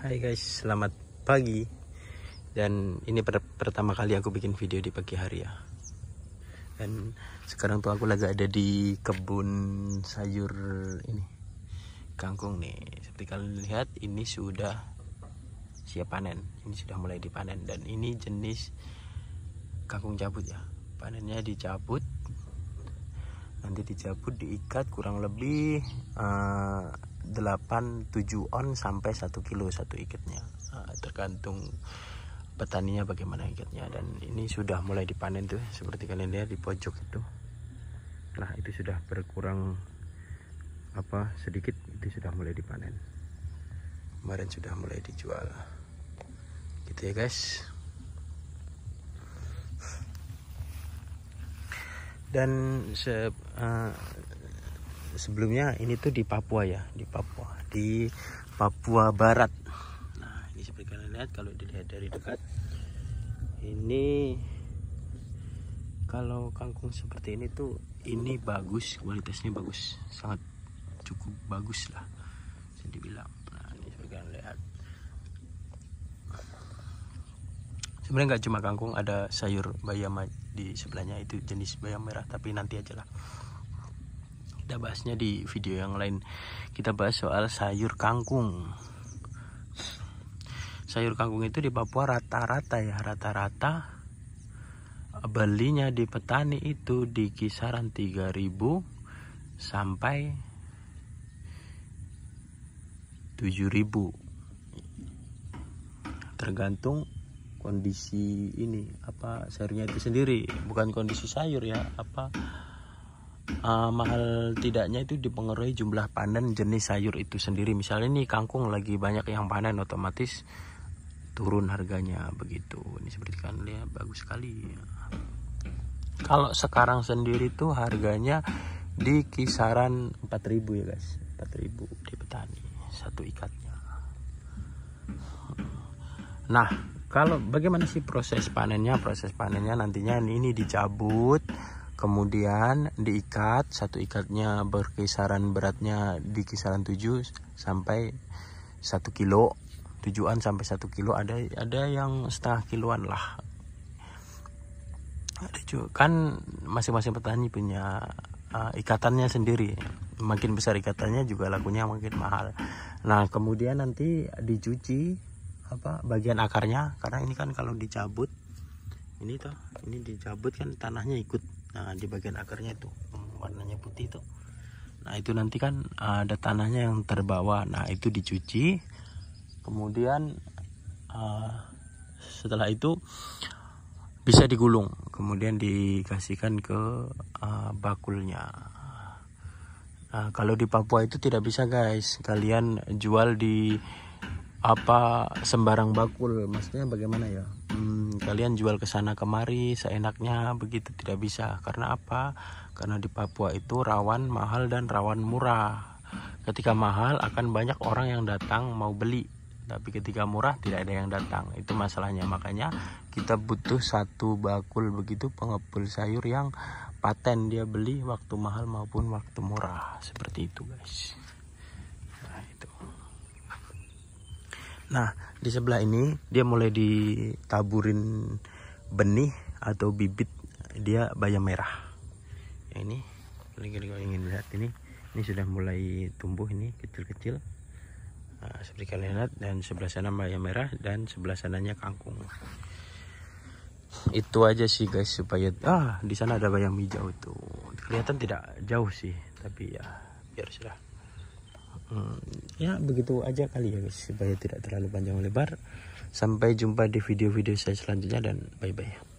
Hai guys, selamat pagi Dan ini per pertama kali aku bikin video di pagi hari ya Dan sekarang tuh aku lagi ada di kebun sayur ini Kangkung nih Seperti kalian lihat ini sudah siap panen Ini sudah mulai dipanen Dan ini jenis kangkung cabut ya Panennya dicabut Nanti dicabut diikat kurang lebih uh, 8 7 on sampai 1 kilo satu ikatnya nah, tergantung petaninya bagaimana ikatnya dan ini sudah mulai dipanen tuh seperti kalian lihat di pojok itu nah itu sudah berkurang apa sedikit itu sudah mulai dipanen kemarin sudah mulai dijual gitu ya guys dan se uh, sebelumnya ini tuh di Papua ya di Papua di Papua Barat nah ini seperti kalian lihat kalau dilihat dari dekat ini kalau kangkung seperti ini tuh ini bagus kualitasnya bagus sangat cukup bagus lah bisa dibilang nah ini seperti kalian lihat sebenarnya nggak cuma kangkung ada sayur bayam di sebelahnya itu jenis bayam merah tapi nanti aja lah kita bahasnya di video yang lain kita bahas soal sayur kangkung sayur kangkung itu di Papua rata-rata ya rata-rata belinya di petani itu di kisaran 3000 sampai 7000 tergantung kondisi ini apa sayurnya itu sendiri bukan kondisi sayur ya apa uh, mahal tidaknya itu dipengaruhi jumlah panen jenis sayur itu sendiri misalnya ini kangkung lagi banyak yang panen otomatis turun harganya begitu ini seperti kan lihat bagus sekali ya. kalau sekarang sendiri tuh harganya di kisaran 4000 ya guys 4000 di petani satu ikatnya nah kalau bagaimana sih proses panennya proses panennya nantinya ini dicabut kemudian diikat satu ikatnya berkisaran beratnya di kisaran 7 sampai 1 kilo tujuan sampai 1 kilo ada ada yang setengah kiloan lah ada juga kan masing-masing petani punya uh, ikatannya sendiri makin besar ikatannya juga lakunya makin mahal nah kemudian nanti dicuci apa bagian akarnya karena ini kan kalau dicabut ini toh ini dicabut kan tanahnya ikut nah di bagian akarnya itu hmm, warnanya putih itu nah itu nanti kan ah, ada tanahnya yang terbawa nah itu dicuci kemudian uh, setelah itu bisa digulung kemudian dikasihkan ke uh, bakulnya nah, kalau di Papua itu tidak bisa guys kalian jual di apa sembarang bakul maksudnya bagaimana ya kalian jual ke sana kemari seenaknya begitu tidak bisa karena apa karena di Papua itu rawan mahal dan rawan murah ketika mahal akan banyak orang yang datang mau beli tapi ketika murah tidak ada yang datang itu masalahnya makanya kita butuh satu bakul begitu pengepul sayur yang paten dia beli waktu mahal maupun waktu murah seperti itu guys Nah, di sebelah ini dia mulai ditaburin benih atau bibit dia bayam merah. Ya, ini kalau ingin lihat ini ini sudah mulai tumbuh ini kecil-kecil. Nah, seperti kalian lihat dan sebelah sana bayam merah dan sebelah sananya kangkung. Itu aja sih guys supaya ah di sana ada bayam hijau itu. Kelihatan tidak jauh sih, tapi ya biar sudah ya begitu aja kali ya guys supaya tidak terlalu panjang lebar sampai jumpa di video-video saya selanjutnya dan bye bye